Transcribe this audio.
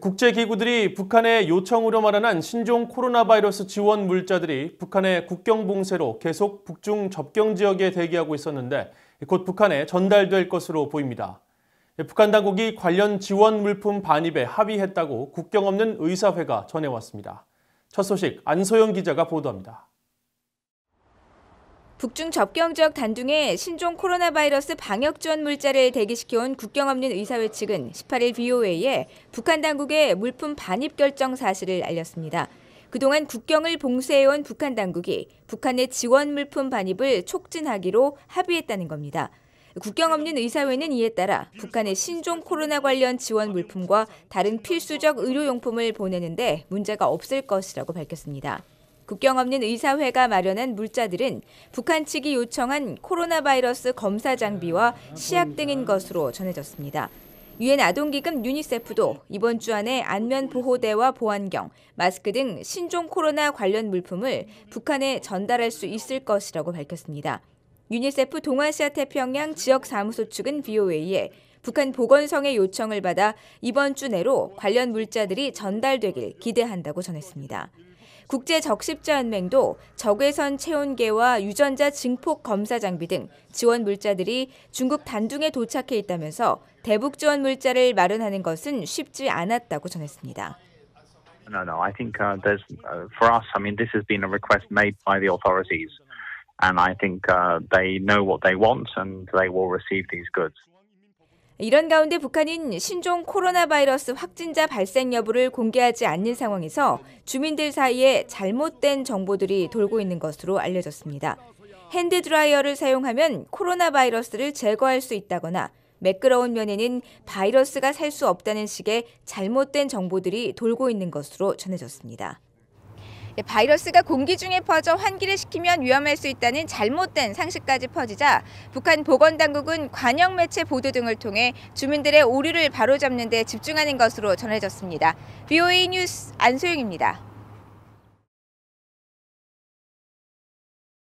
국제기구들이 북한의 요청 으로 마련한 신종 코로나 바이러스 지원 물자들이 북한의 국경 봉쇄로 계속 북중 접경 지역에 대기하고 있었는데 곧 북한에 전달될 것으로 보입니다. 북한 당국이 관련 지원 물품 반입에 합의했다고 국경 없는 의사회가 전해왔습니다. 첫 소식 안소영 기자가 보도합니다. 북중 접경 지역 단둥에 신종 코로나 바이러스 방역 지원 물자를 대기시켜온 국경 없는 의사회 측은 18일 BOA에 북한 당국의 물품 반입 결정 사실을 알렸습니다. 그동안 국경을 봉쇄해온 북한 당국이 북한의 지원 물품 반입을 촉진하기로 합의했다는 겁니다. 국경 없는 의사회는 이에 따라 북한의 신종 코로나 관련 지원 물품과 다른 필수적 의료용품을 보내는데 문제가 없을 것이라고 밝혔습니다. 국경 없는 의사회가 마련한 물자들은 북한 측이 요청한 코로나 바이러스 검사 장비와 시약 등인 것으로 전해졌습니다. 유엔 아동기금 유니세프도 이번 주 안에 안면 보호대와 보안경, 마스크 등 신종 코로나 관련 물품을 북한에 전달할 수 있을 것이라고 밝혔습니다. 유니세프 동아시아 태평양 지역 사무소 측은 VOA에 북한 보건성의 요청을 받아 이번 주 내로 관련 물자들이 전달되길 기대한다고 전했습니다. 국제적십자연맹도 적외선 체온계와 유전자 증폭 검사 장비 등 지원 물자들이 중국 단둥에 도착해 있다면서 대북 지원 물자를 마련하는 것은 쉽지 않았다고 전했습니다. No, no. I think uh, there's uh, for us. I mean, this has been a request made by the authorities, and I think uh, they know what they want, and they will receive these goods. 이런 가운데 북한인 신종 코로나 바이러스 확진자 발생 여부를 공개하지 않는 상황에서 주민들 사이에 잘못된 정보들이 돌고 있는 것으로 알려졌습니다. 핸드드라이어를 사용하면 코로나 바이러스를 제거할 수 있다거나 매끄러운 면에는 바이러스가 살 수 없다는 식의 잘못된 정보들이 돌고 있는 것으로 전해졌습니다. 예, 바이러스가 공기 중에 퍼져 환기를 시키면 위험할 수 있다는 잘못된 상식까지 퍼지자 북한 보건당국은 관영 매체 보도 등을 통해 주민들의 오류를 바로잡는 데 집중하는 것으로 전해졌습니다. BOA 뉴스 안소영입니다.